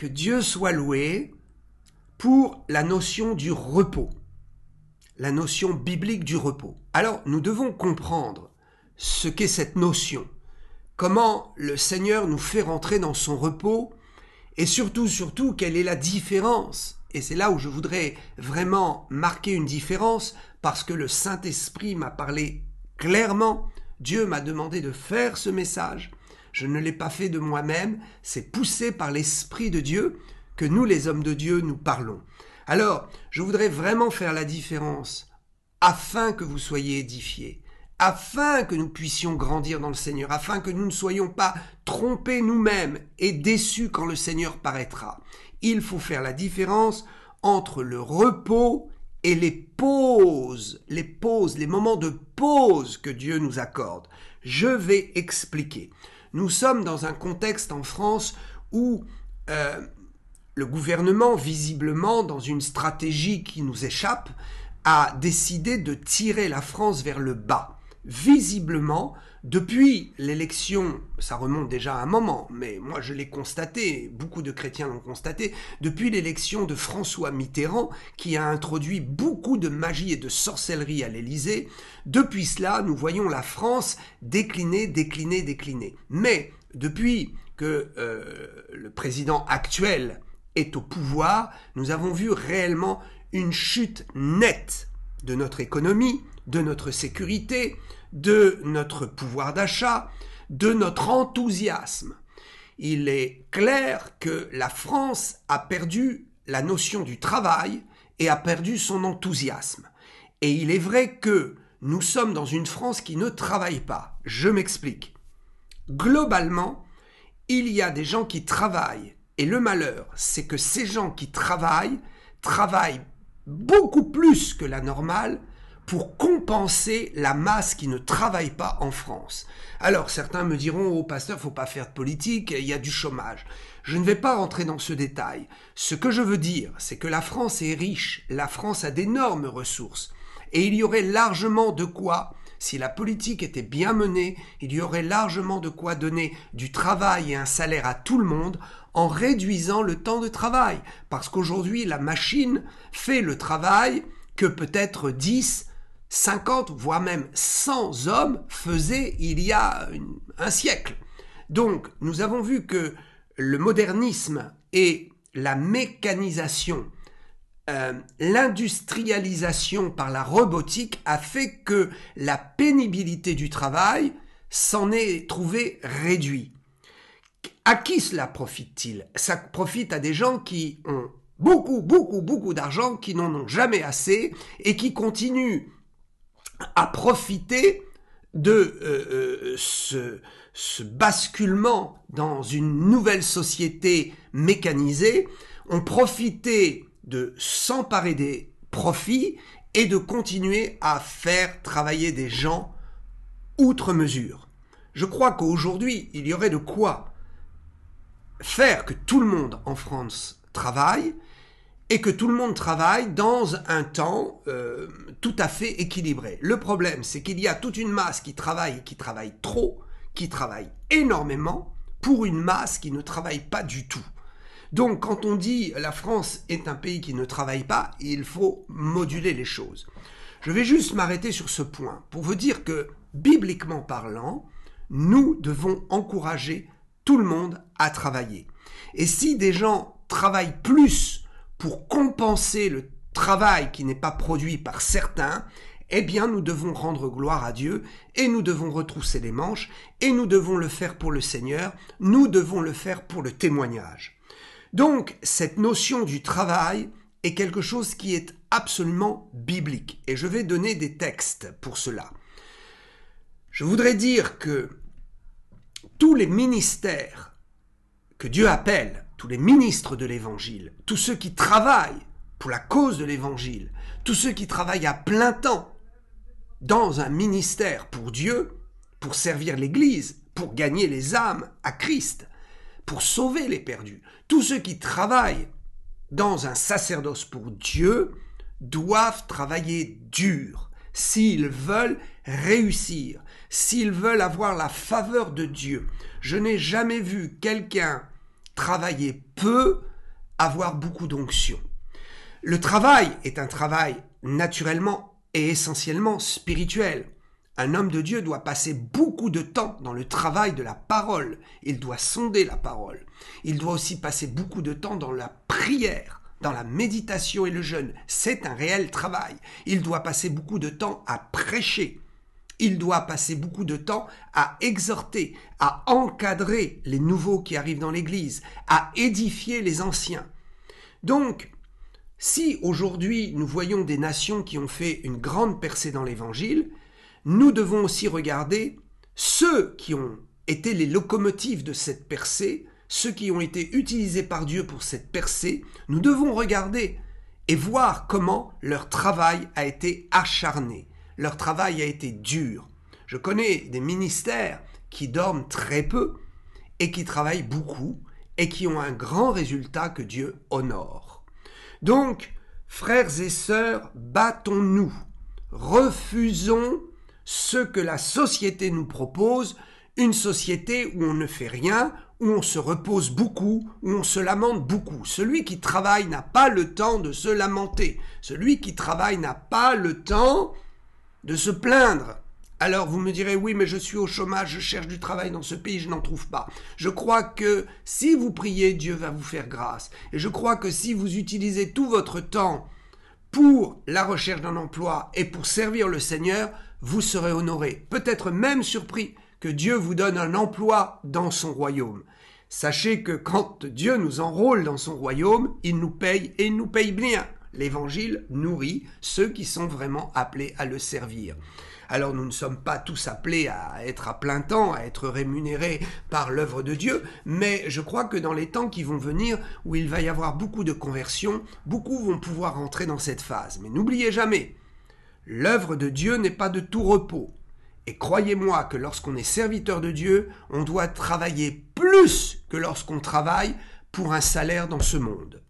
que Dieu soit loué pour la notion du repos, la notion biblique du repos. Alors nous devons comprendre ce qu'est cette notion, comment le Seigneur nous fait rentrer dans son repos, et surtout, surtout, quelle est la différence et c'est là où je voudrais vraiment marquer une différence parce que le Saint-Esprit m'a parlé clairement. Dieu m'a demandé de faire ce message. Je ne l'ai pas fait de moi-même, c'est poussé par l'Esprit de Dieu que nous, les hommes de Dieu, nous parlons. Alors, je voudrais vraiment faire la différence afin que vous soyez édifiés, afin que nous puissions grandir dans le Seigneur, afin que nous ne soyons pas trompés nous-mêmes et déçus quand le Seigneur paraîtra. Il faut faire la différence entre le repos et les pauses, les pauses, les moments de pause que Dieu nous accorde. Je vais expliquer. Nous sommes dans un contexte en France où euh, le gouvernement, visiblement dans une stratégie qui nous échappe, a décidé de tirer la France vers le bas. Visiblement, depuis l'élection, ça remonte déjà à un moment, mais moi je l'ai constaté, beaucoup de chrétiens l'ont constaté, depuis l'élection de François Mitterrand, qui a introduit beaucoup de magie et de sorcellerie à l'Élysée, depuis cela, nous voyons la France décliner, décliner, décliner. Mais depuis que euh, le président actuel est au pouvoir, nous avons vu réellement une chute nette de notre économie, de notre sécurité, de notre pouvoir d'achat, de notre enthousiasme. Il est clair que la France a perdu la notion du travail et a perdu son enthousiasme. Et il est vrai que nous sommes dans une France qui ne travaille pas. Je m'explique. Globalement, il y a des gens qui travaillent. Et le malheur, c'est que ces gens qui travaillent travaillent beaucoup plus que la normale pour compenser la masse qui ne travaille pas en France. Alors certains me diront, oh pasteur, faut pas faire de politique, il y a du chômage. Je ne vais pas rentrer dans ce détail. Ce que je veux dire, c'est que la France est riche, la France a d'énormes ressources, et il y aurait largement de quoi si la politique était bien menée, il y aurait largement de quoi donner du travail et un salaire à tout le monde en réduisant le temps de travail. Parce qu'aujourd'hui, la machine fait le travail que peut-être 10 50, voire même 100 hommes faisaient il y a un siècle. Donc, nous avons vu que le modernisme et la mécanisation, euh, l'industrialisation par la robotique a fait que la pénibilité du travail s'en est trouvée réduite. À qui cela profite-t-il Ça profite à des gens qui ont beaucoup, beaucoup, beaucoup d'argent, qui n'en ont jamais assez et qui continuent à profiter de euh, euh, ce, ce, basculement dans une nouvelle société mécanisée ont profité de s'emparer des profits et de continuer à faire travailler des gens outre mesure. Je crois qu'aujourd'hui, il y aurait de quoi faire que tout le monde en France travaille, et que tout le monde travaille dans un temps euh, tout à fait équilibré. Le problème, c'est qu'il y a toute une masse qui travaille qui travaille trop, qui travaille énormément, pour une masse qui ne travaille pas du tout. Donc quand on dit la France est un pays qui ne travaille pas, il faut moduler les choses. Je vais juste m'arrêter sur ce point pour vous dire que, bibliquement parlant, nous devons encourager tout le monde à travailler. Et si des gens travaillent plus pour compenser le travail qui n'est pas produit par certains, eh bien nous devons rendre gloire à Dieu et nous devons retrousser les manches et nous devons le faire pour le Seigneur, nous devons le faire pour le témoignage. Donc cette notion du travail est quelque chose qui est absolument biblique et je vais donner des textes pour cela. Je voudrais dire que tous les ministères que Dieu appelle tous les ministres de l'Évangile, tous ceux qui travaillent pour la cause de l'Évangile, tous ceux qui travaillent à plein temps dans un ministère pour Dieu, pour servir l'Église, pour gagner les âmes à Christ, pour sauver les perdus, tous ceux qui travaillent dans un sacerdoce pour Dieu doivent travailler dur s'ils veulent réussir, s'ils veulent avoir la faveur de Dieu. Je n'ai jamais vu quelqu'un travailler peut avoir beaucoup d'onction. Le travail est un travail naturellement et essentiellement spirituel. Un homme de Dieu doit passer beaucoup de temps dans le travail de la parole. Il doit sonder la parole. Il doit aussi passer beaucoup de temps dans la prière, dans la méditation et le jeûne. C'est un réel travail. Il doit passer beaucoup de temps à prêcher il doit passer beaucoup de temps à exhorter, à encadrer les nouveaux qui arrivent dans l'Église, à édifier les anciens. Donc, si aujourd'hui nous voyons des nations qui ont fait une grande percée dans l'Évangile, nous devons aussi regarder ceux qui ont été les locomotives de cette percée, ceux qui ont été utilisés par Dieu pour cette percée, nous devons regarder et voir comment leur travail a été acharné. Leur travail a été dur. Je connais des ministères qui dorment très peu et qui travaillent beaucoup et qui ont un grand résultat que Dieu honore. Donc, frères et sœurs, battons-nous. Refusons ce que la société nous propose, une société où on ne fait rien, où on se repose beaucoup, où on se lamente beaucoup. Celui qui travaille n'a pas le temps de se lamenter. Celui qui travaille n'a pas le temps de se plaindre. Alors vous me direz oui, mais je suis au chômage, je cherche du travail dans ce pays, je n'en trouve pas. Je crois que si vous priez, Dieu va vous faire grâce. Et je crois que si vous utilisez tout votre temps pour la recherche d'un emploi et pour servir le Seigneur, vous serez honoré, peut-être même surpris que Dieu vous donne un emploi dans son royaume. Sachez que quand Dieu nous enrôle dans son royaume, il nous paye et il nous paye bien. L'évangile nourrit ceux qui sont vraiment appelés à le servir. Alors nous ne sommes pas tous appelés à être à plein temps, à être rémunérés par l'œuvre de Dieu, mais je crois que dans les temps qui vont venir, où il va y avoir beaucoup de conversions, beaucoup vont pouvoir entrer dans cette phase. Mais n'oubliez jamais, l'œuvre de Dieu n'est pas de tout repos. Et croyez-moi que lorsqu'on est serviteur de Dieu, on doit travailler plus que lorsqu'on travaille pour un salaire dans ce monde.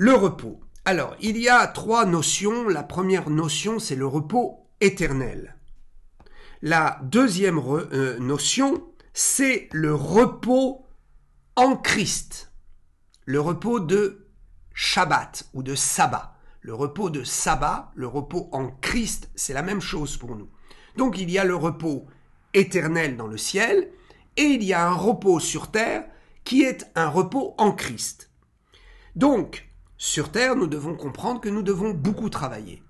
Le repos. Alors, il y a trois notions. La première notion, c'est le repos éternel. La deuxième euh, notion, c'est le repos en Christ. Le repos de Shabbat ou de Sabbat. Le repos de Sabbat, le repos en Christ, c'est la même chose pour nous. Donc il y a le repos éternel dans le ciel et il y a un repos sur terre qui est un repos en Christ. Donc, sur Terre, nous devons comprendre que nous devons beaucoup travailler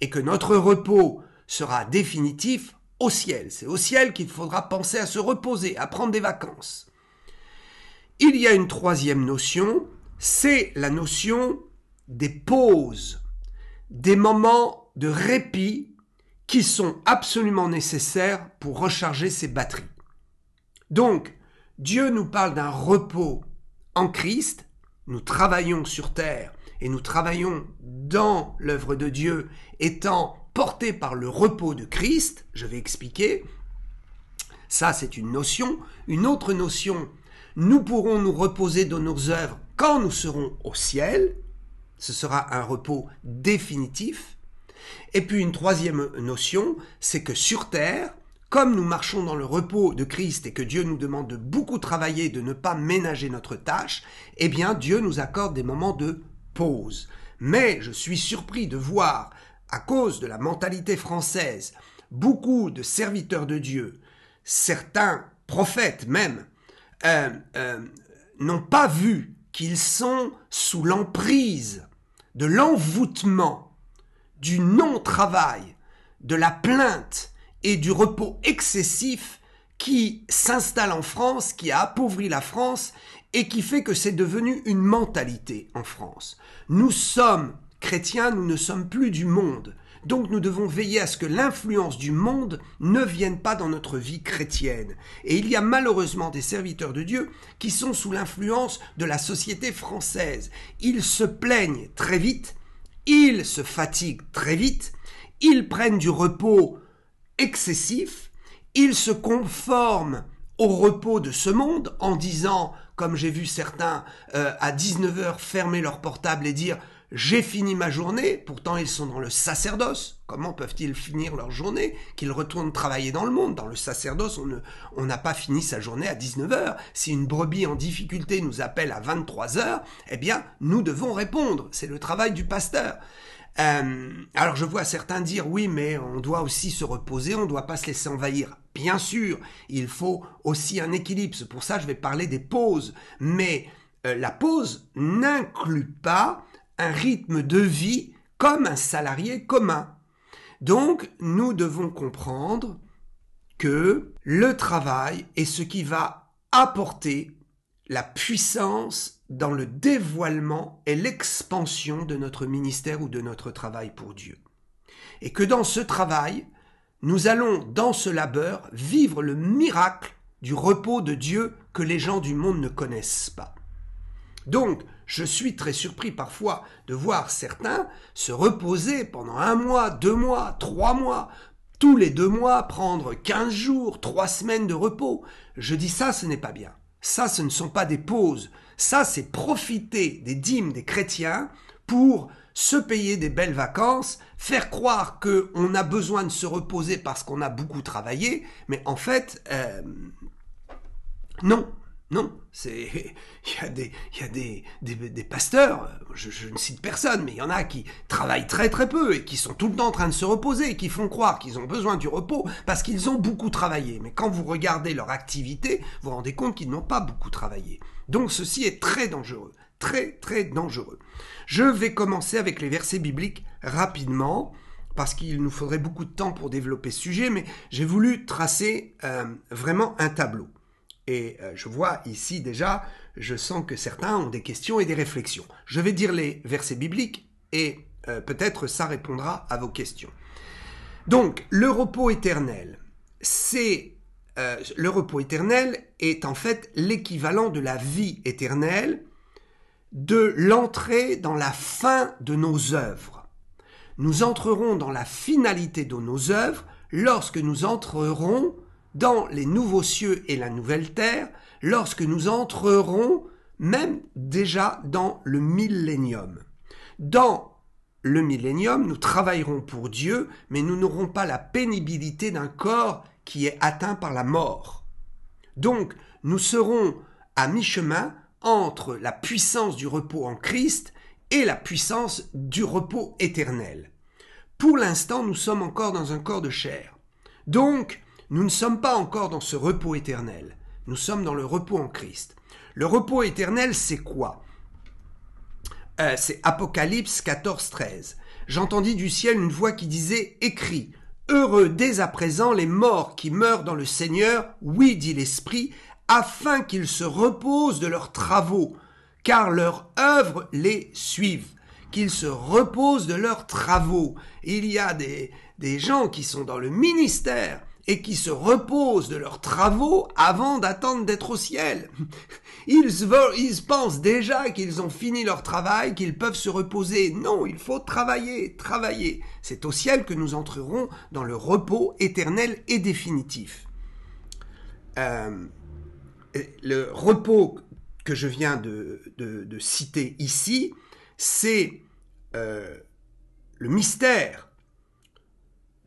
et que notre repos sera définitif au ciel. C'est au ciel qu'il faudra penser à se reposer, à prendre des vacances. Il y a une troisième notion, c'est la notion des pauses, des moments de répit qui sont absolument nécessaires pour recharger ses batteries. Donc, Dieu nous parle d'un repos en Christ nous travaillons sur terre et nous travaillons dans l'œuvre de Dieu, étant portés par le repos de Christ, je vais expliquer, ça c'est une notion, une autre notion, nous pourrons nous reposer dans nos œuvres quand nous serons au ciel, ce sera un repos définitif, et puis une troisième notion, c'est que sur terre, comme nous marchons dans le repos de Christ et que Dieu nous demande de beaucoup travailler, de ne pas ménager notre tâche, eh bien Dieu nous accorde des moments de pause. Mais je suis surpris de voir, à cause de la mentalité française, beaucoup de serviteurs de Dieu, certains prophètes même, euh, euh, n'ont pas vu qu'ils sont sous l'emprise de l'envoûtement, du non-travail, de la plainte, et du repos excessif qui s'installe en France, qui a appauvri la France et qui fait que c'est devenu une mentalité en France. Nous sommes chrétiens, nous ne sommes plus du monde. Donc nous devons veiller à ce que l'influence du monde ne vienne pas dans notre vie chrétienne. Et il y a malheureusement des serviteurs de Dieu qui sont sous l'influence de la société française. Ils se plaignent très vite, ils se fatiguent très vite, ils prennent du repos excessif, il se conforment au repos de ce monde en disant, comme j'ai vu certains euh, à 19h fermer leur portable et dire j'ai fini ma journée, pourtant ils sont dans le sacerdoce. Comment peuvent-ils finir leur journée Qu'ils retournent travailler dans le monde. Dans le sacerdoce, on n'a pas fini sa journée à 19h. Si une brebis en difficulté nous appelle à 23h, eh bien, nous devons répondre. C'est le travail du pasteur. Euh, alors je vois certains dire oui, mais on doit aussi se reposer, on ne doit pas se laisser envahir. Bien sûr, il faut aussi un équilibre. C'est pour ça que je vais parler des pauses. Mais euh, la pause n'inclut pas un rythme de vie comme un salarié commun. Donc nous devons comprendre que le travail est ce qui va apporter la puissance dans le dévoilement et l'expansion de notre ministère ou de notre travail pour Dieu. Et que dans ce travail, nous allons, dans ce labeur, vivre le miracle du repos de Dieu que les gens du monde ne connaissent pas. Donc, je suis très surpris parfois de voir certains se reposer pendant un mois, deux mois, trois mois, tous les deux mois prendre quinze jours, trois semaines de repos. Je dis ça, ce n'est pas bien. Ça, ce ne sont pas des pauses, ça, c'est profiter des dîmes des chrétiens pour se payer des belles vacances, faire croire qu'on a besoin de se reposer parce qu'on a beaucoup travaillé, mais en fait, euh, non, non, il y a des pasteurs, je, je, ne cite personne, mais il y en a qui travaillent très très peu et qui sont tout le temps en train de se reposer et qui font croire qu'ils ont besoin du repos parce qu'ils ont beaucoup travaillé. Mais quand vous regardez leur activité, vous vous rendez compte qu'ils n'ont pas beaucoup travaillé. Donc ceci est très dangereux, très très dangereux. Je vais commencer avec les versets bibliques rapidement, parce qu'il nous faudrait beaucoup de temps pour développer ce sujet, mais j'ai voulu tracer euh, vraiment un tableau. Et euh, je vois ici déjà, je sens que certains ont des questions et des réflexions. Je vais dire les versets bibliques et euh, peut-être ça répondra à vos questions. Donc, le repos éternel, c'est euh, le repos éternel est en fait l'équivalent de la vie éternelle, de l'entrée dans la fin de nos œuvres. Nous entrerons dans la finalité de nos œuvres lorsque nous entrerons dans les nouveaux cieux et la nouvelle terre, lorsque nous entrerons même déjà dans le millénium. Dans le millénium, nous travaillerons pour Dieu, mais nous n'aurons pas la pénibilité d'un corps qui est atteint par la mort. Donc, nous serons à mi-chemin entre la puissance du repos en Christ et la puissance du repos éternel. Pour l'instant, nous sommes encore dans un corps de chair. Donc, nous ne sommes pas encore dans ce repos éternel. Nous sommes dans le repos en Christ. Le repos éternel, c'est quoi euh, C'est Apocalypse 14, 13. J'entendis du ciel une voix qui disait Écris, Heureux dès à présent les morts qui meurent dans le Seigneur, oui, dit l'Esprit, afin qu'ils se reposent de leurs travaux, car leurs œuvres les suivent, qu'ils se reposent de leurs travaux. Il y a des, des gens qui sont dans le ministère, et qui se reposent de leurs travaux avant d'attendre d'être au ciel. Ils, pensent déjà qu'ils ont fini leur travail, qu'ils peuvent se reposer. Non, il faut travailler, travailler. C'est au ciel que nous entrerons dans le repos éternel et définitif. Euh, le repos que je viens de, citer ici, c'est euh, le mystère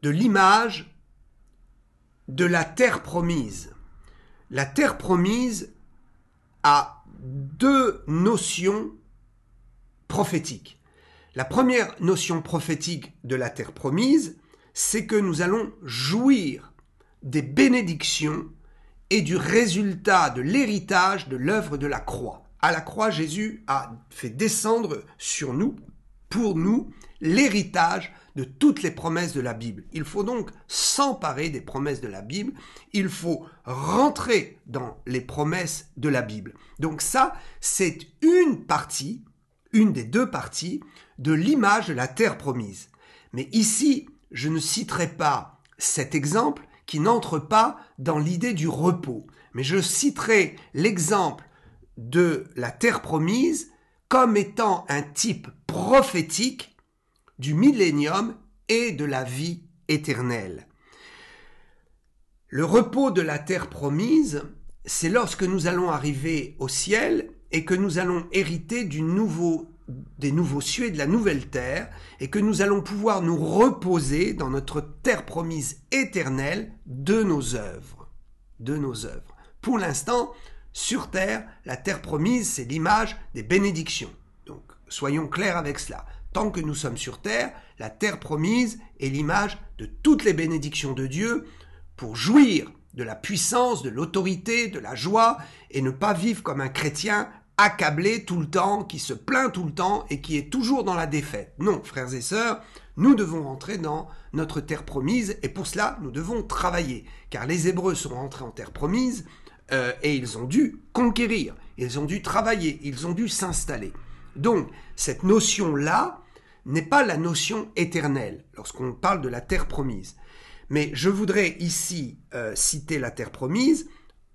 de l'image de la terre promise. La terre promise a deux notions prophétiques. La première notion prophétique de la terre promise, c'est que nous allons jouir des bénédictions et du résultat de l'héritage de l'œuvre de la croix. À la croix, Jésus a fait descendre sur nous, pour nous, l'héritage de toutes les promesses de la Bible. Il faut donc s'emparer des promesses de la Bible, il faut rentrer dans les promesses de la Bible. Donc ça, c'est une partie, une des deux parties de l'image de la terre promise. Mais ici, je ne citerai pas cet exemple qui n'entre pas dans l'idée du repos, mais je citerai l'exemple de la terre promise comme étant un type prophétique du millénium et de la vie éternelle. Le repos de la terre promise, c'est lorsque nous allons arriver au ciel et que nous allons hériter du nouveau des nouveaux cieux et de la nouvelle terre, et que nous allons pouvoir nous reposer dans notre terre promise éternelle de nos œuvres. De nos œuvres. Pour l'instant, sur terre, la terre promise, c'est l'image des bénédictions. Donc, soyons clairs avec cela que nous sommes sur terre, la terre promise est l'image de toutes les bénédictions de Dieu pour jouir de la puissance, de l'autorité, de la joie, et ne pas vivre comme un chrétien accablé tout le temps, qui se plaint tout le temps et qui est toujours dans la défaite. Non, frères et sœurs, nous devons rentrer dans notre terre promise, et pour cela, nous devons travailler, car les Hébreux sont rentrés en terre promise, euh, et ils ont dû conquérir, ils ont dû travailler, ils ont dû s'installer. Donc, cette notion-là, n'est pas la notion éternelle lorsqu'on parle de la terre promise. Mais je voudrais ici euh, citer la terre promise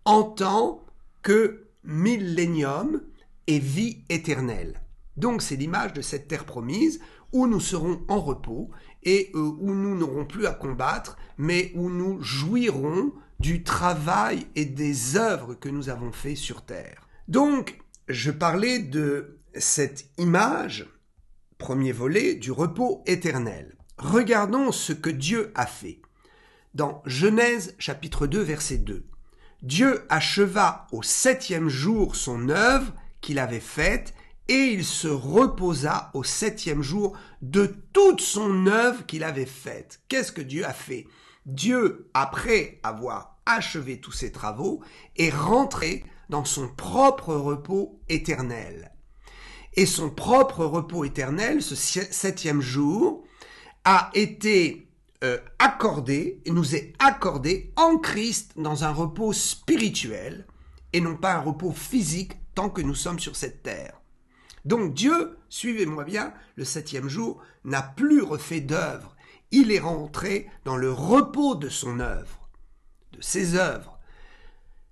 en tant que millénium et vie éternelle. Donc c'est l'image de cette terre promise où nous serons en repos et euh, où nous n'aurons plus à combattre, mais où nous jouirons du travail et des œuvres que nous avons fait sur terre. Donc, je parlais de cette image premier volet du repos éternel. Regardons ce que Dieu a fait. Dans Genèse chapitre 2 verset 2, Dieu acheva au septième jour son œuvre qu'il avait faite et il se reposa au septième jour de toute son œuvre qu'il avait faite. Qu'est-ce que Dieu a fait Dieu, après avoir achevé tous ses travaux, est rentré dans son propre repos éternel et son propre repos éternel, ce septième jour, a été euh, accordé, nous est accordé en Christ dans un repos spirituel et non pas un repos physique tant que nous sommes sur cette terre. Donc Dieu, suivez-moi bien, le septième jour n'a plus refait d'œuvre. Il est rentré dans le repos de son œuvre, de ses œuvres.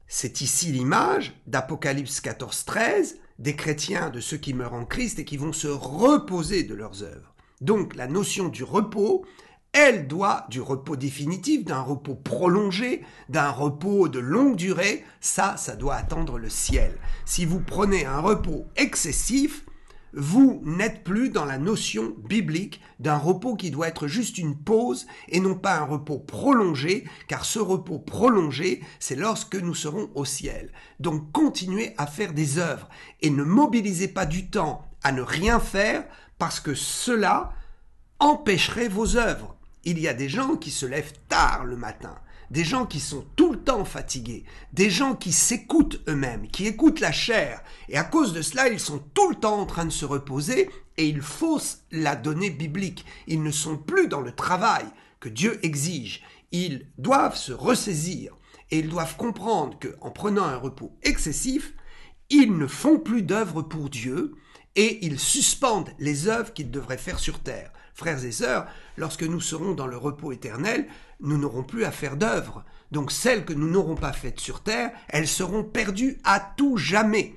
C'est ici l'image d'Apocalypse 14, 13, des chrétiens, de ceux qui meurent en Christ et qui vont se reposer de leurs œuvres. Donc la notion du repos, elle doit du repos définitif, d'un repos prolongé, d'un repos de longue durée, ça, ça doit attendre le ciel. Si vous prenez un repos excessif, vous n'êtes plus dans la notion biblique d'un repos qui doit être juste une pause et non pas un repos prolongé, car ce repos prolongé, c'est lorsque nous serons au ciel. Donc continuez à faire des œuvres et ne mobilisez pas du temps à ne rien faire, parce que cela empêcherait vos œuvres. Il y a des gens qui se lèvent tard le matin des gens qui sont tout le temps fatigués, des gens qui s'écoutent eux-mêmes, qui écoutent la chair, et à cause de cela, ils sont tout le temps en train de se reposer, et ils faussent la donnée biblique. Ils ne sont plus dans le travail que Dieu exige. Ils doivent se ressaisir, et ils doivent comprendre qu'en prenant un repos excessif, ils ne font plus d'œuvres pour Dieu, et ils suspendent les œuvres qu'ils devraient faire sur terre. Frères et sœurs, lorsque nous serons dans le repos éternel, nous n'aurons plus à faire d'œuvres. Donc celles que nous n'aurons pas faites sur terre, elles seront perdues à tout jamais.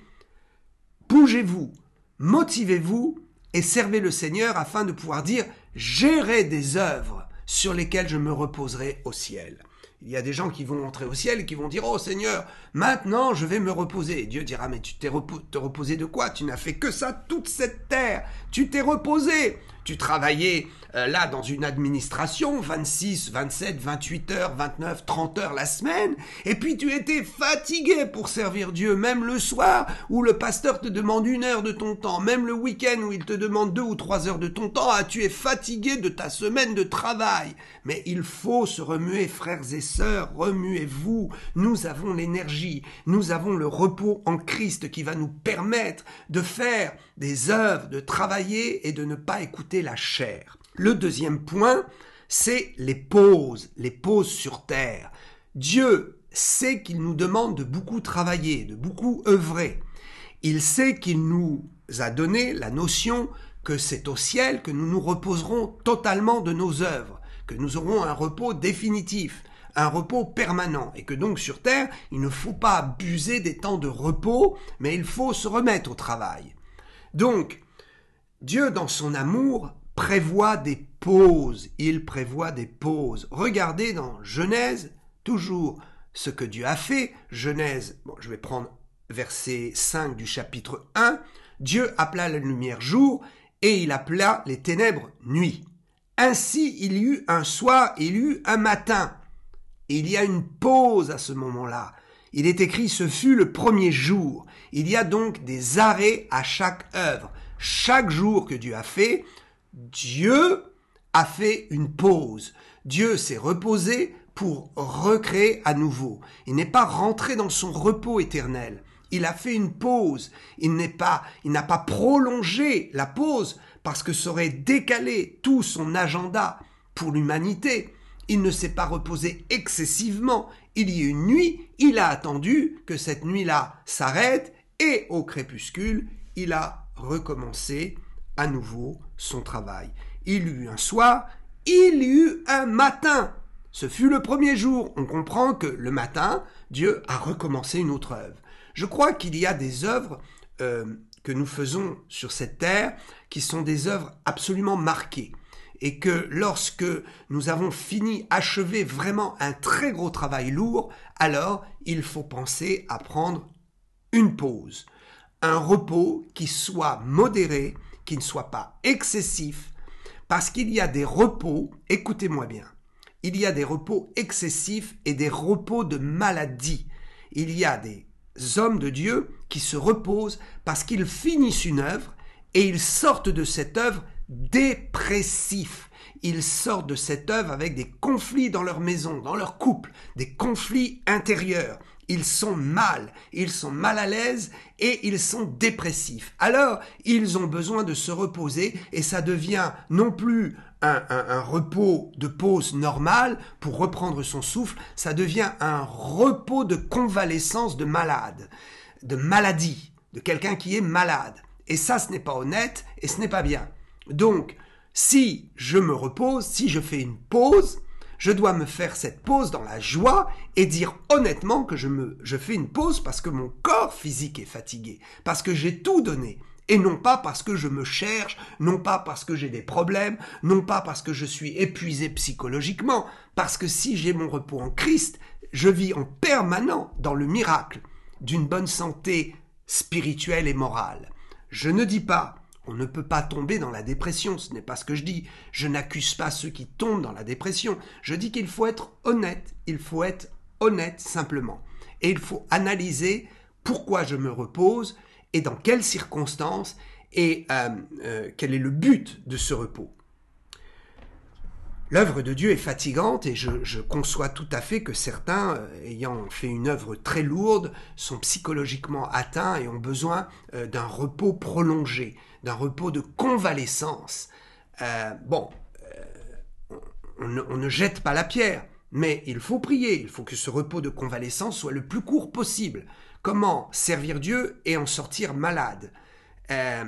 Bougez-vous, motivez-vous et servez le Seigneur afin de pouvoir dire gérer des œuvres sur lesquelles je me reposerai au ciel. Il y a des gens qui vont entrer au ciel qui vont dire Oh Seigneur, maintenant je vais me reposer. Dieu dira Mais tu t'es reposé de quoi Tu n'as fait que ça toute cette terre. Tu t'es reposé tu travaillais euh, là dans une administration 26, 27, 28 heures, 29, 30 heures la semaine, et puis tu étais fatigué pour servir Dieu, même le soir où le pasteur te demande une heure de ton temps, même le week-end où il te demande deux ou trois heures de ton temps, ah, tu es fatigué de ta semaine de travail. Mais il faut se remuer, frères et sœurs, remuez-vous. Nous avons l'énergie, nous avons le repos en Christ qui va nous permettre de faire des œuvres, de travailler et de ne pas écouter la chair. Le deuxième point, c'est les pauses, les pauses sur terre. Dieu sait qu'il nous demande de beaucoup travailler, de beaucoup œuvrer. Il sait qu'il nous a donné la notion que c'est au ciel que nous nous reposerons totalement de nos œuvres, que nous aurons un repos définitif, un repos permanent, et que donc sur Terre, il ne faut pas abuser des temps de repos, mais il faut se remettre au travail. Donc, Dieu, dans son amour, prévoit des pauses. Il prévoit des pauses. Regardez dans Genèse, toujours ce que Dieu a fait. Genèse, je vais prendre verset 5 du chapitre 1. Dieu appela la lumière jour et il appela les ténèbres nuit. Ainsi, il y eut un soir, il y eut un matin. il y a une pause à ce moment-là. Il est écrit ce fut le premier jour. Il y a donc des arrêts à chaque œuvre chaque jour que Dieu a fait, Dieu a fait une pause. Dieu s'est reposé pour recréer à nouveau. Il n'est pas rentré dans son repos éternel. Il a fait une pause. Il n'est pas, il n'a pas prolongé la pause parce que ça aurait décalé tout son agenda pour l'humanité. Il ne s'est pas reposé excessivement. Il y a une nuit, il a attendu que cette nuit-là s'arrête et au crépuscule, il a recommencer à nouveau son travail. Il eut un soir, il y eut un matin. Ce fut le premier jour. On comprend que le matin, Dieu a recommencé une autre œuvre. Je crois qu'il y a des œuvres euh, que nous faisons sur cette terre qui sont des œuvres absolument marquées. Et que lorsque nous avons fini, achevé vraiment un très gros travail lourd, alors il faut penser à prendre une pause un repos qui soit modéré, qui ne soit pas excessif, parce qu'il y a des repos, écoutez-moi bien, il y a des repos excessifs et des repos de maladie. Il y a des hommes de Dieu qui se reposent parce qu'ils finissent une œuvre et ils sortent de cette œuvre dépressif. Ils sortent de cette œuvre avec des conflits dans leur maison, dans leur couple, des conflits intérieurs, ils sont mal, ils sont mal à l'aise et ils sont dépressifs. Alors, ils ont besoin de se reposer et ça devient non plus un, repos de pause normal pour reprendre son souffle, ça devient un repos de convalescence de malade, de maladie, de quelqu'un qui est malade. Et ça, ce n'est pas honnête et ce n'est pas bien. Donc, si je me repose, si je fais une pause, je dois me faire cette pause dans la joie et dire honnêtement que je me je fais une pause parce que mon corps physique est fatigué, parce que j'ai tout donné et non pas parce que je me cherche, non pas parce que j'ai des problèmes, non pas parce que je suis épuisé psychologiquement, parce que si j'ai mon repos en Christ, je vis en permanent dans le miracle d'une bonne santé spirituelle et morale. Je ne dis pas on ne peut pas tomber dans la dépression, ce n'est pas ce que je dis. Je n'accuse pas ceux qui tombent dans la dépression. Je dis qu'il faut être honnête, il faut être honnête simplement. Et il faut analyser pourquoi je me repose et dans quelles circonstances et euh, euh, quel est le but de ce repos. L'œuvre de Dieu est fatigante et je, conçois tout à fait que certains, euh, ayant fait une œuvre très lourde, sont psychologiquement atteints et ont besoin d'un repos prolongé d'un repos de convalescence. Euh, bon, euh, on, ne jette pas la pierre, mais il faut prier, il faut que ce repos de convalescence soit le plus court possible. Comment servir Dieu et en sortir malade euh,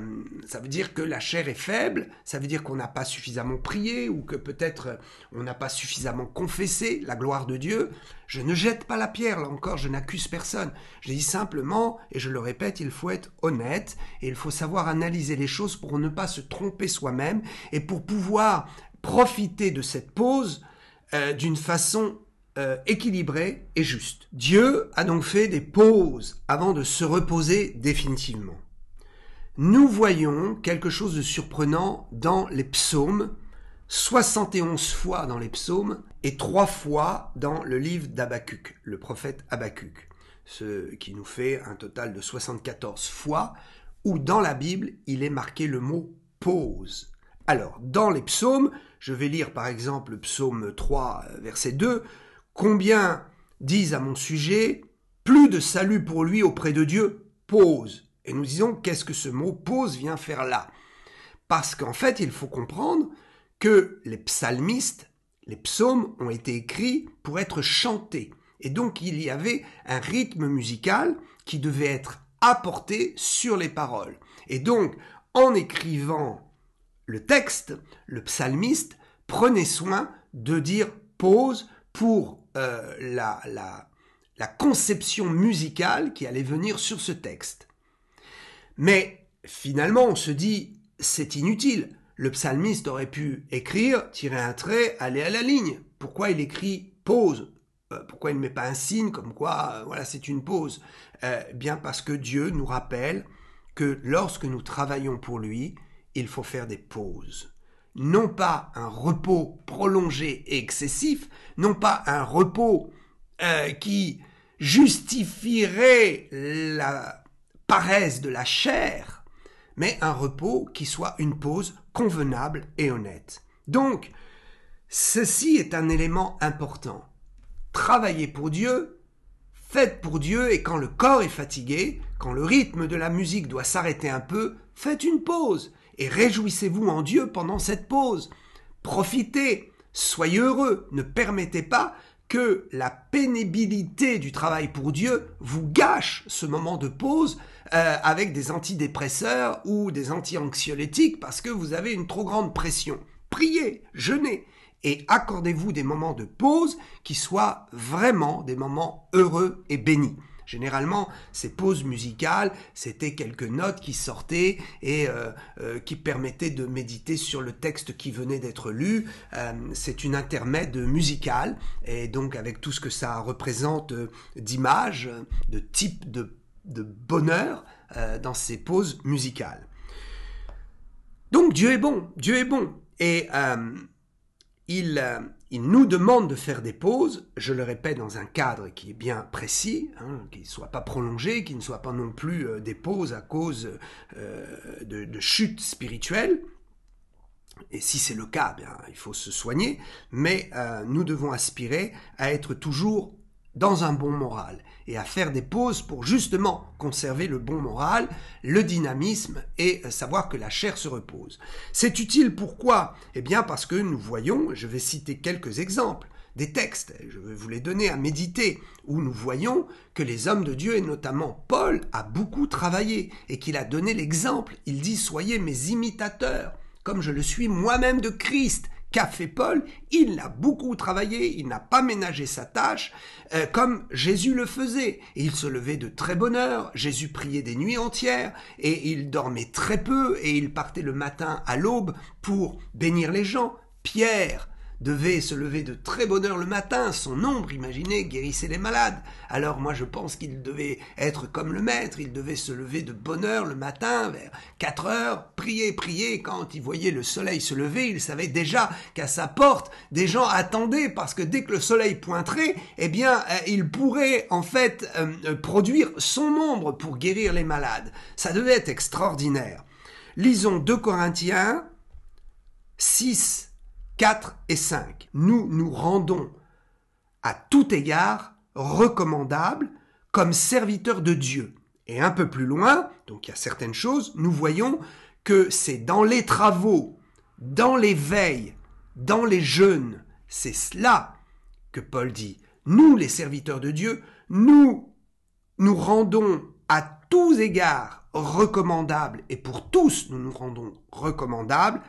ça veut dire que la chair est faible, ça veut dire qu'on n'a pas suffisamment prié ou que peut-être euh, on n'a pas suffisamment confessé la gloire de Dieu. Je ne jette pas la pierre, là encore, je n'accuse personne. Je dis simplement, et je le répète, il faut être honnête et il faut savoir analyser les choses pour ne pas se tromper soi-même et pour pouvoir profiter de cette pause euh, d'une façon équilibrée et juste. Dieu a donc fait des pauses avant de se reposer définitivement nous voyons quelque chose de surprenant dans les psaumes, 71 fois dans les psaumes et 3 fois dans le livre d'Abacuc, le prophète Abacuc, ce qui nous fait un total de 74 fois où dans la Bible il est marqué le mot pause. Alors, dans les psaumes, je vais lire par exemple le psaume 3, verset 2, Combien disent à mon sujet, plus de salut pour lui auprès de Dieu, pause et nous disons, qu'est-ce que ce mot pause vient faire là Parce qu'en fait, il faut comprendre que les psalmistes, les psaumes ont été écrits pour être chantés. Et donc, il y avait un rythme musical qui devait être apporté sur les paroles. Et donc, en écrivant le texte, le psalmiste prenait soin de dire pause pour euh, la conception musicale qui allait venir sur ce texte. Mais finalement, on se dit, c'est inutile. Le psalmiste aurait pu écrire, tirer un trait, aller à la ligne. Pourquoi il écrit pause euh, Pourquoi il ne met pas un signe comme quoi, euh, voilà, c'est une pause euh, Bien parce que Dieu nous rappelle que lorsque nous travaillons pour lui, il faut faire des pauses. Non pas un repos prolongé et excessif, non pas un repos qui justifierait la paresse de la chair, mais un repos qui soit une pause convenable et honnête. Donc, ceci est un élément important. Travaillez pour Dieu, faites pour Dieu, et quand le corps est fatigué, quand le rythme de la musique doit s'arrêter un peu, faites une pause, et réjouissez-vous en Dieu pendant cette pause. Profitez, soyez heureux, ne permettez pas que la pénibilité du travail pour Dieu vous gâche ce moment de pause euh, avec des antidépresseurs ou des anti-anxiolytiques parce que vous avez une trop grande pression. Priez, jeûnez et accordez-vous des moments de pause qui soient vraiment des moments heureux et bénis. Généralement, ces pauses musicales, c'était quelques notes qui sortaient et euh, euh, qui permettaient de méditer sur le texte qui venait d'être lu. c'est une intermède musicale et donc avec tout ce que ça représente d'images, de type de de bonheur euh, dans ses pauses musicales. Donc Dieu est bon, Dieu est bon. Et euh, il, euh, il, nous demande de faire des pauses, je le répète, dans un cadre qui est bien précis, hein, qui ne soit pas prolongé, qui ne soit pas non plus des pauses à cause de, de, chutes spirituelles. Et si c'est le cas, eh bien, il faut se soigner, mais nous devons aspirer à être toujours dans un bon moral et à faire des pauses pour justement conserver le bon moral, le dynamisme et euh, savoir que la chair se repose. C'est utile pourquoi Eh bien parce que nous voyons, je vais citer quelques exemples, des textes, je vais vous les donner à méditer, où nous voyons que les hommes de Dieu, et notamment Paul, a beaucoup travaillé et qu'il a donné l'exemple. Il dit Soyez mes imitateurs, comme je le suis moi-même de Christ qu'a fait Paul. Il a beaucoup travaillé, il n'a pas ménagé sa tâche, euh, comme Jésus le faisait. il se levait de très bonne heure, Jésus priait des nuits entières, et il dormait très peu, et il partait le matin à l'aube pour bénir les gens. Pierre, devait se lever de très bonne heure le matin, son ombre, imaginée guérissait les malades. Alors moi je pense qu'il devait être comme le maître, il devait se lever de bonne heure le matin, vers 4 heures, prier, prier. Quand il voyait le soleil se lever, il savait déjà qu'à sa porte, des gens attendaient, parce que dès que le soleil pointerait, eh bien, euh, il pourrait en fait euh, euh, produire son ombre pour guérir les malades. Ça devait être extraordinaire. Lisons 2 Corinthiens 6 4 et 5. Nous nous rendons à tout égard recommandables comme serviteurs de Dieu. Et un peu plus loin, donc il y a certaines choses, nous voyons que c'est dans les travaux, dans les veilles, dans les jeûnes, c'est cela que Paul dit. Nous, les serviteurs de Dieu, nous nous rendons à tous égards recommandables, et pour tous nous nous rendons recommandables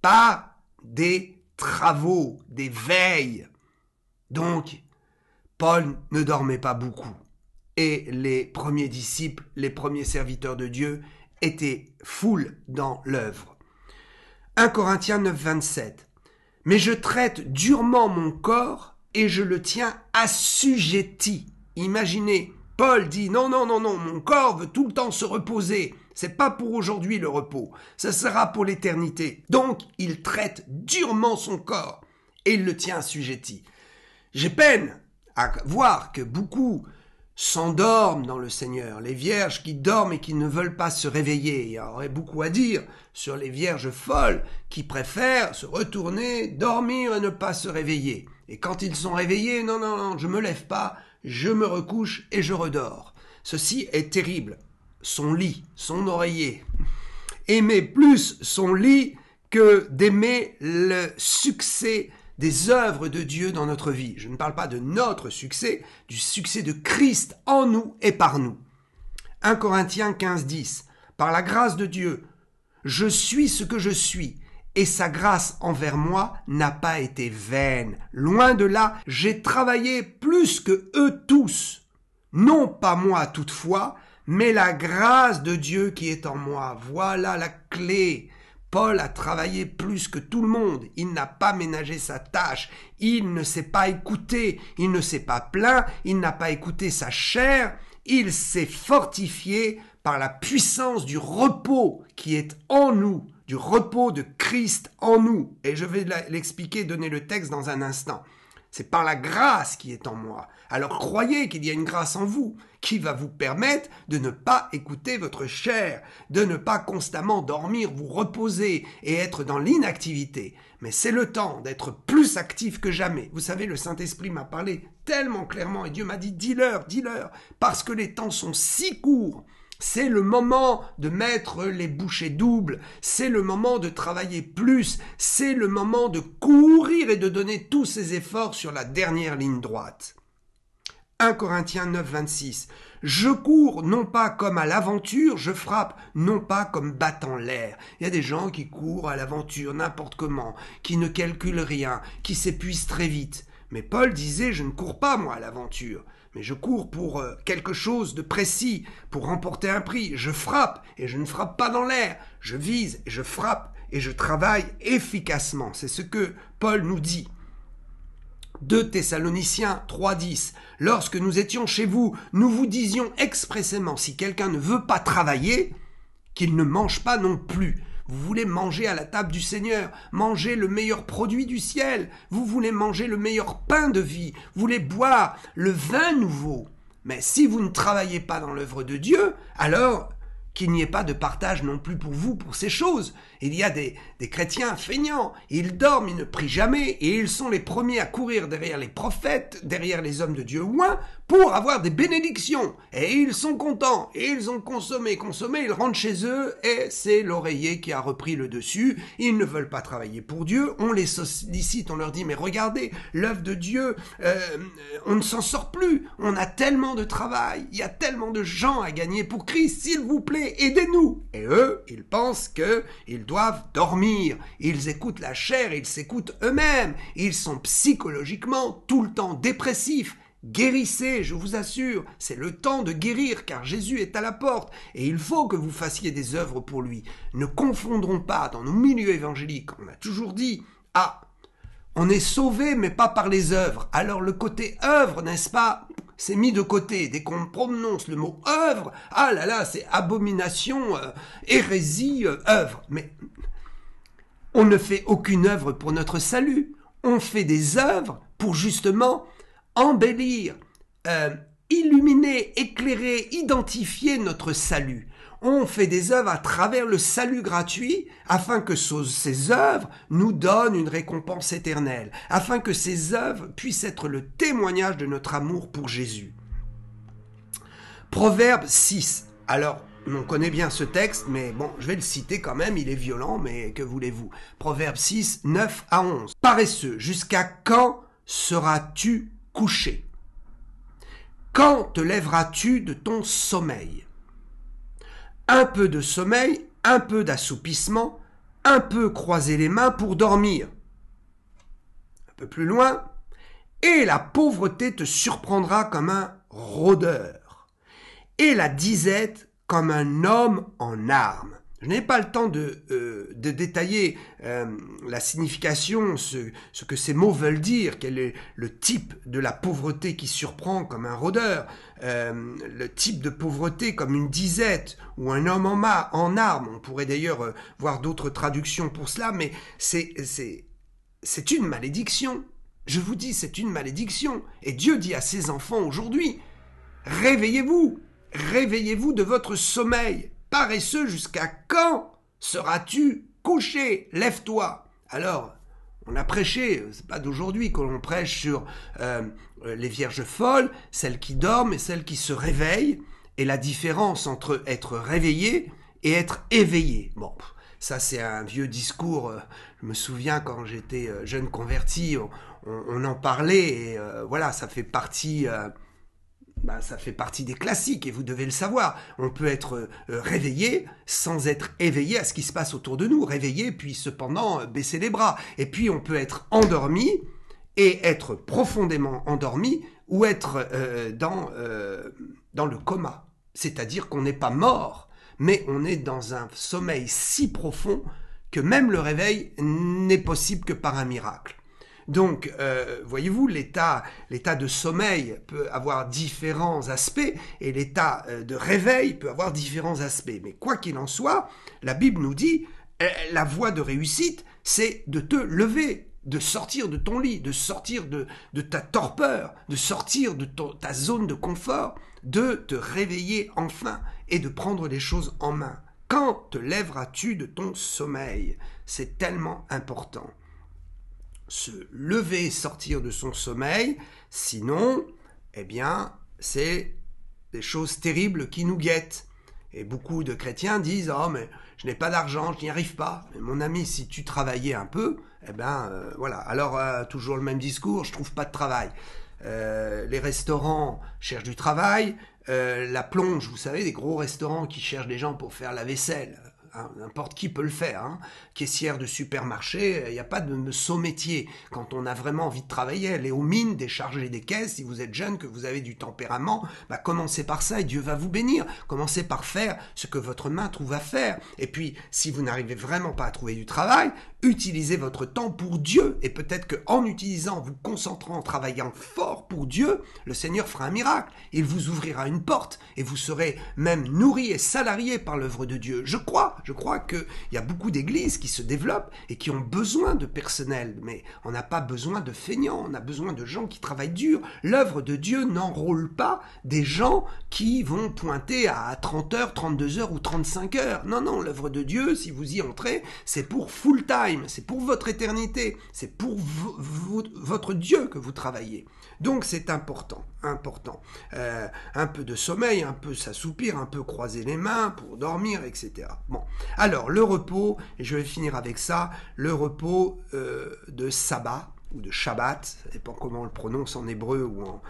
par des travaux, des veilles. Donc, Paul ne dormait pas beaucoup. Et les premiers disciples, les premiers serviteurs de Dieu étaient foules dans l'œuvre. 1 Corinthiens 9, 27. Mais je traite durement mon corps et je le tiens assujetti. Imaginez, Paul dit non, non, non, non, mon corps veut tout le temps se reposer. C'est pas pour aujourd'hui le repos, ça sera pour l'éternité. Donc il traite durement son corps et il le tient assujetti. J'ai peine à voir que beaucoup s'endorment dans le Seigneur, les vierges qui dorment et qui ne veulent pas se réveiller. Il y aurait beaucoup à dire sur les vierges folles qui préfèrent se retourner, dormir et ne pas se réveiller. Et quand ils sont réveillés, non, non, non, je me lève pas, je me recouche et je redors. Ceci est terrible son lit, son oreiller. Aimer plus son lit que d'aimer le succès des œuvres de Dieu dans notre vie. Je ne parle pas de notre succès, du succès de Christ en nous et par nous. 1 Corinthiens 15, 10. Par la grâce de Dieu, je suis ce que je suis, et sa grâce envers moi n'a pas été vaine. Loin de là, j'ai travaillé plus que eux tous. Non pas moi toutefois, mais la grâce de Dieu qui est en moi. Voilà la clé. Paul a travaillé plus que tout le monde, il n'a pas ménagé sa tâche, il ne s'est pas écouté, il ne s'est pas plaint, il n'a pas écouté sa chair, il s'est fortifié par la puissance du repos qui est en nous, du repos de Christ en nous. Et je vais l'expliquer, donner le texte dans un instant c'est par la grâce qui est en moi. Alors croyez qu'il y a une grâce en vous qui va vous permettre de ne pas écouter votre chair, de ne pas constamment dormir, vous reposer et être dans l'inactivité. Mais c'est le temps d'être plus actif que jamais. Vous savez, le Saint-Esprit m'a parlé tellement clairement et Dieu m'a dit dis-leur, dis-leur, parce que les temps sont si courts c'est le moment de mettre les bouchées doubles, c'est le moment de travailler plus, c'est le moment de courir et de donner tous ses efforts sur la dernière ligne droite. 1 Corinthiens 9, 26. Je cours non pas comme à l'aventure, je frappe non pas comme battant l'air. Il y a des gens qui courent à l'aventure n'importe comment, qui ne calculent rien, qui s'épuisent très vite. Mais Paul disait, je ne cours pas moi à l'aventure, mais je cours pour euh, quelque chose de précis, pour remporter un prix. Je frappe et je ne frappe pas dans l'air. Je vise et je frappe et je travaille efficacement. C'est ce que Paul nous dit. 2 Thessaloniciens 3.10. Lorsque nous étions chez vous, nous vous disions expressément, si quelqu'un ne veut pas travailler, qu'il ne mange pas non plus. Vous voulez manger à la table du Seigneur, manger le meilleur produit du ciel, vous voulez manger le meilleur pain de vie, vous voulez boire le vin nouveau. Mais si vous ne travaillez pas dans l'œuvre de Dieu, alors qu'il n'y ait pas de partage non plus pour vous, pour ces choses. Il y a des, chrétiens feignants, ils dorment, ils ne prient jamais, et ils sont les premiers à courir derrière les prophètes, derrière les hommes de Dieu loin, pour avoir des bénédictions. Et ils sont contents, et ils ont consommé, consommé, ils rentrent chez eux, et c'est l'oreiller qui a repris le dessus. Ils ne veulent pas travailler pour Dieu, on les sollicite, on leur dit, mais regardez, l'œuvre de Dieu, euh, on ne s'en sort plus, on a tellement de travail, il y a tellement de gens à gagner pour Christ, s'il vous plaît aidez-nous Et eux, ils pensent que ils doivent dormir. Ils écoutent la chair, ils s'écoutent eux-mêmes. Ils sont psychologiquement tout le temps dépressifs. Guérissez, je vous assure, c'est le temps de guérir car Jésus est à la porte et il faut que vous fassiez des œuvres pour lui. Ne confondrons pas dans nos milieux évangéliques, on a toujours dit, ah, on est sauvé mais pas par les œuvres. Alors le côté œuvre, n'est-ce pas c'est mis de côté. Dès qu'on prononce le mot œuvre, ah là là, c'est abomination, euh, hérésie, euh, œuvre. Mais on ne fait aucune œuvre pour notre salut. On fait des œuvres pour justement embellir, euh, illuminer, éclairer, identifier notre salut. On fait des œuvres à travers le salut gratuit afin que ces œuvres nous donnent une récompense éternelle, afin que ces œuvres puissent être le témoignage de notre amour pour Jésus. Proverbe 6. Alors, on connaît bien ce texte, mais bon, je vais le citer quand même, il est violent, mais que voulez-vous Proverbe 6, 9 à 11. Paresseux, jusqu'à quand seras-tu couché quand te lèveras-tu de ton sommeil Un peu de sommeil, un peu d'assoupissement, un peu croiser les mains pour dormir. Un peu plus loin, et la pauvreté te surprendra comme un rôdeur, et la disette comme un homme en armes. Je n'ai pas le temps de, euh, détailler euh, la signification, ce, que ces mots veulent dire, quel est le type de la pauvreté qui surprend comme un rôdeur, euh, le type de pauvreté comme une disette ou un homme en, mât, en armes. On pourrait d'ailleurs voir d'autres traductions pour cela, mais c'est, c'est une malédiction. Je vous dis, c'est une malédiction. Et Dieu dit à ses enfants aujourd'hui, réveillez-vous, réveillez-vous de votre sommeil. Paresseux jusqu'à quand seras-tu couché Lève-toi Alors, on a prêché, c'est pas d'aujourd'hui que l'on prêche sur euh, euh, les vierges folles, celles qui dorment et celles qui se réveillent, et la différence entre être réveillé et être éveillé. Bon, ça c'est un vieux discours. Euh, je me souviens quand j'étais jeune converti, on, en parlait, et voilà, ça fait partie. Bah, ça fait partie des classiques et vous devez le savoir. On peut être euh, euh, réveillé sans être éveillé à ce qui se passe autour de nous, réveillé puis cependant euh, baisser les bras. Et puis on peut être endormi et être profondément endormi ou être dans, dans le coma. C'est-à-dire qu'on n'est pas mort, mais on est dans un sommeil si profond que même le réveil n'est possible que par un miracle. Donc, euh, voyez-vous, l'état, de sommeil peut avoir différents aspects et l'état euh, de réveil peut avoir différents aspects. Mais quoi qu'il en soit, la Bible nous dit, euh, la voie de réussite, c'est de te lever, de sortir de ton lit, de sortir de, ta torpeur, de sortir de ta zone de confort, de te réveiller enfin et de prendre les choses en main. Quand te lèveras-tu de ton sommeil C'est tellement important se lever, sortir de son sommeil, sinon, eh bien, c'est des choses terribles qui nous guettent. Et beaucoup de chrétiens disent Oh, mais je n'ai pas d'argent, je n'y arrive pas. mon ami, si tu travaillais un peu, eh bien, euh, voilà. Alors, euh, toujours le même discours je trouve pas de travail. Euh, les restaurants cherchent du travail. la plonge, vous savez, des gros restaurants qui cherchent des gens pour faire la vaisselle n'importe qui peut le faire, hein. caissière de supermarché, il n'y a pas de saut métier. Quand on a vraiment envie de travailler, aller aux mines, décharger des caisses, si vous êtes jeune, que vous avez du tempérament, bah, commencez par ça et Dieu va vous bénir. Commencez par faire ce que votre main trouve à faire. Et puis, si vous n'arrivez vraiment pas à trouver du travail, Utilisez votre temps pour Dieu et peut-être que en utilisant, vous concentrant, en travaillant fort pour Dieu, le Seigneur fera un miracle. Il vous ouvrira une porte et vous serez même nourri et salarié par l'œuvre de Dieu. Je crois, je crois qu'il y a beaucoup d'églises qui se développent et qui ont besoin de personnel, mais on n'a pas besoin de feignants, on a besoin de gens qui travaillent dur. L'œuvre de Dieu n'enrôle pas des gens qui vont pointer à 30 heures, 32 heures ou 35 heures. Non, non, l'œuvre de Dieu, si vous y entrez, c'est pour full time c'est pour votre éternité, c'est pour votre Dieu que vous travaillez. Donc c'est important, important. Euh, un peu de sommeil, un peu s'assoupir, un peu croiser les mains pour dormir, etc. Bon, alors le repos, et je vais finir avec ça, le repos euh, de sabbat ou de Shabbat, ça dépend comment on le prononce en hébreu ou en,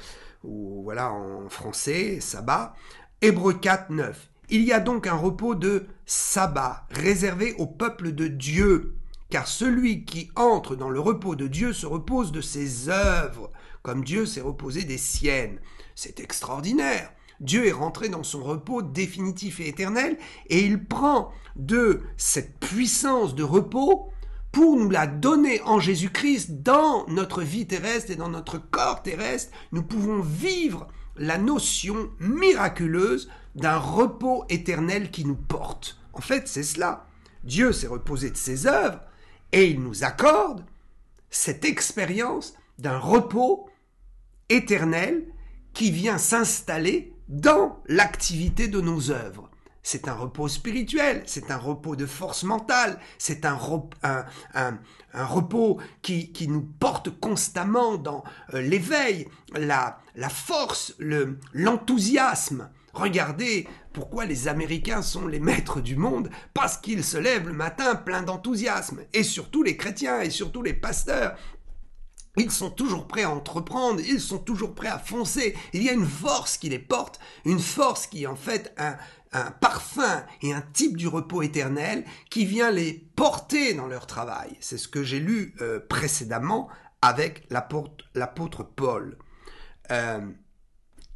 ou voilà, en français, sabbat. Hébreu 4, 9. Il y a donc un repos de sabbat réservé au peuple de Dieu car celui qui entre dans le repos de Dieu se repose de ses œuvres, comme Dieu s'est reposé des siennes. C'est extraordinaire. Dieu est rentré dans son repos définitif et éternel, et il prend de cette puissance de repos pour nous la donner en Jésus-Christ dans notre vie terrestre et dans notre corps terrestre. Nous pouvons vivre la notion miraculeuse d'un repos éternel qui nous porte. En fait, c'est cela. Dieu s'est reposé de ses œuvres, et il nous accorde cette expérience d'un repos éternel qui vient s'installer dans l'activité de nos œuvres. C'est un repos spirituel, c'est un repos de force mentale, c'est un, repos qui, nous porte constamment dans euh, l'éveil, la, force, l'enthousiasme. Regardez pourquoi les Américains sont les maîtres du monde, parce qu'ils se lèvent le matin plein d'enthousiasme, et surtout les chrétiens, et surtout les pasteurs. Ils sont toujours prêts à entreprendre, ils sont toujours prêts à foncer. Il y a une force qui les porte, une force qui en fait un, un parfum et un type du repos éternel qui vient les porter dans leur travail. C'est ce que j'ai lu euh, précédemment avec l'apôtre Paul. Euh,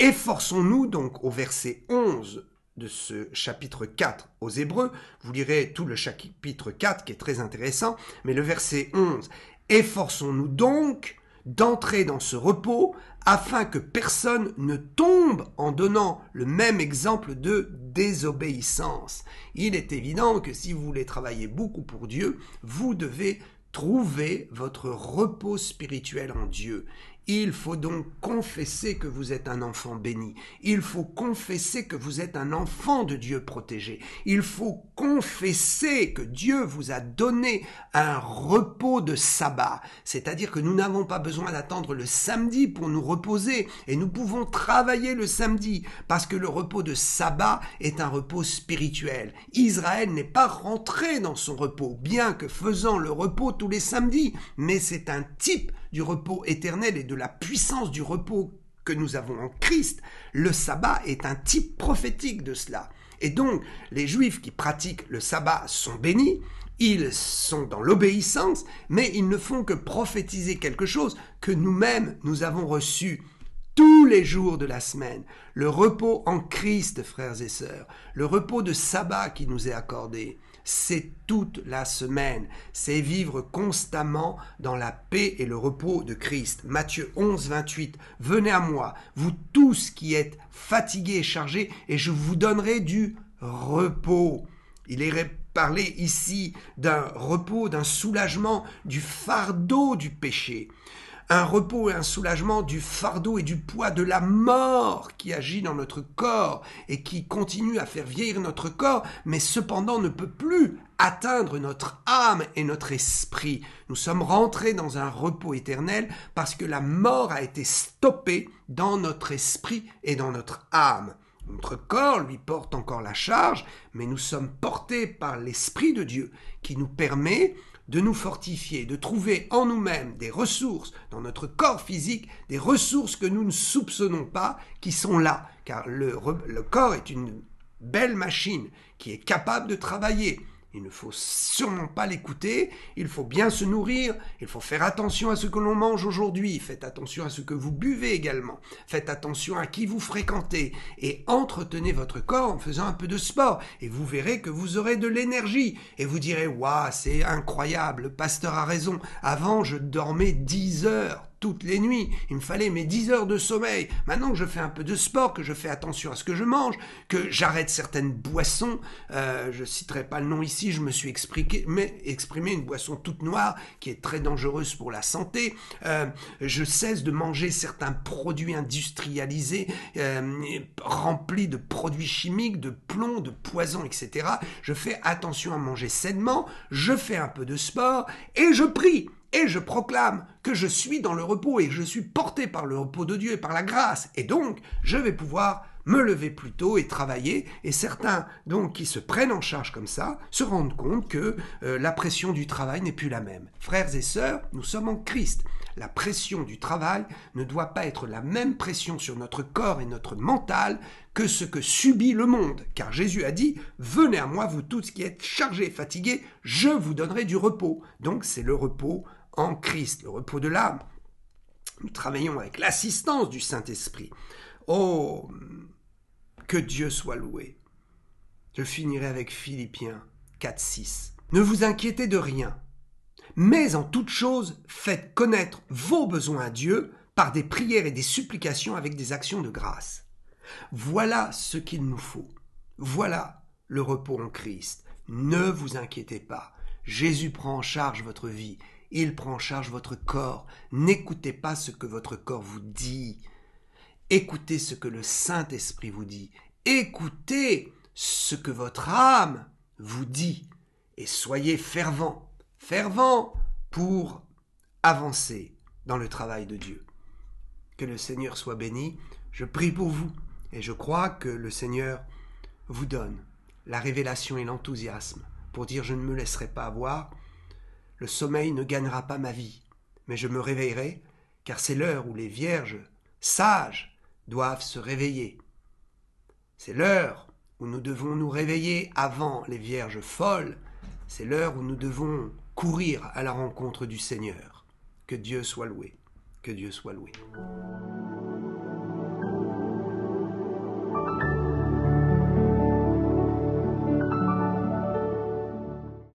Efforçons-nous donc au verset 11 de ce chapitre 4 aux Hébreux, vous lirez tout le chapitre 4 qui est très intéressant, mais le verset 11, Efforçons-nous donc d'entrer dans ce repos afin que personne ne tombe en donnant le même exemple de désobéissance. Il est évident que si vous voulez travailler beaucoup pour Dieu, vous devez trouver votre repos spirituel en Dieu. Il faut donc confesser que vous êtes un enfant béni. Il faut confesser que vous êtes un enfant de Dieu protégé. Il faut confesser que Dieu vous a donné un repos de sabbat. C'est-à-dire que nous n'avons pas besoin d'attendre le samedi pour nous reposer et nous pouvons travailler le samedi parce que le repos de sabbat est un repos spirituel. Israël n'est pas rentré dans son repos, bien que faisant le repos tous les samedis, mais c'est un type du repos éternel et de la puissance du repos que nous avons en Christ, le sabbat est un type prophétique de cela. Et donc, les Juifs qui pratiquent le sabbat sont bénis, ils sont dans l'obéissance, mais ils ne font que prophétiser quelque chose que nous-mêmes nous avons reçu tous les jours de la semaine, le repos en Christ, frères et sœurs, le repos de sabbat qui nous est accordé c'est toute la semaine. C'est vivre constamment dans la paix et le repos de Christ. Matthieu 11, 28. Venez à moi, vous tous qui êtes fatigués et chargés, et je vous donnerai du repos. Il est parlé ici d'un repos, d'un soulagement du fardeau du péché un repos et un soulagement du fardeau et du poids de la mort qui agit dans notre corps et qui continue à faire vieillir notre corps, mais cependant ne peut plus atteindre notre âme et notre esprit. Nous sommes rentrés dans un repos éternel parce que la mort a été stoppée dans notre esprit et dans notre âme. Notre corps lui porte encore la charge, mais nous sommes portés par l'Esprit de Dieu qui nous permet de nous fortifier, de trouver en nous-mêmes des ressources, dans notre corps physique, des ressources que nous ne soupçonnons pas, qui sont là, car le, le corps est une belle machine qui est capable de travailler, il ne faut sûrement pas l'écouter, il faut bien se nourrir, il faut faire attention à ce que l'on mange aujourd'hui, faites attention à ce que vous buvez également, faites attention à qui vous fréquentez et entretenez votre corps en faisant un peu de sport et vous verrez que vous aurez de l'énergie et vous direz waouh, c'est incroyable, le pasteur a raison, avant je dormais 10 heures, toutes les nuits. Il me fallait mes 10 heures de sommeil. Maintenant que je fais un peu de sport, que je fais attention à ce que je mange, que j'arrête certaines boissons, je euh, je citerai pas le nom ici, je me suis expliqué, mais exprimé une boisson toute noire qui est très dangereuse pour la santé. Euh, je cesse de manger certains produits industrialisés euh, remplis de produits chimiques, de plomb, de poison, etc. Je fais attention à manger sainement, je fais un peu de sport et je prie et je proclame que je suis dans le repos et je suis porté par le repos de Dieu et par la grâce. Et donc, je vais pouvoir me lever plus tôt et travailler. Et certains, donc, qui se prennent en charge comme ça, se rendent compte que euh, la pression du travail n'est plus la même. Frères et sœurs, nous sommes en Christ. La pression du travail ne doit pas être la même pression sur notre corps et notre mental que ce que subit le monde. Car Jésus a dit, venez à moi, vous tous qui êtes chargés et fatigués, je vous donnerai du repos. Donc, c'est le repos en Christ, le repos de l'âme. Nous travaillons avec l'assistance du Saint-Esprit. Oh, que Dieu soit loué. Je finirai avec Philippiens 4.6. Ne vous inquiétez de rien, mais en toute chose, faites connaître vos besoins à Dieu par des prières et des supplications avec des actions de grâce. Voilà ce qu'il nous faut. Voilà le repos en Christ. Ne vous inquiétez pas. Jésus prend en charge votre vie il prend en charge votre corps. N'écoutez pas ce que votre corps vous dit. Écoutez ce que le Saint-Esprit vous dit. Écoutez ce que votre âme vous dit. Et soyez fervent, fervent pour avancer dans le travail de Dieu. Que le Seigneur soit béni. Je prie pour vous et je crois que le Seigneur vous donne la révélation et l'enthousiasme pour dire je ne me laisserai pas avoir le sommeil ne gagnera pas ma vie, mais je me réveillerai, car c'est l'heure où les vierges, sages, doivent se réveiller. C'est l'heure où nous devons nous réveiller avant les vierges folles, c'est l'heure où nous devons courir à la rencontre du Seigneur. Que Dieu soit loué, que Dieu soit loué.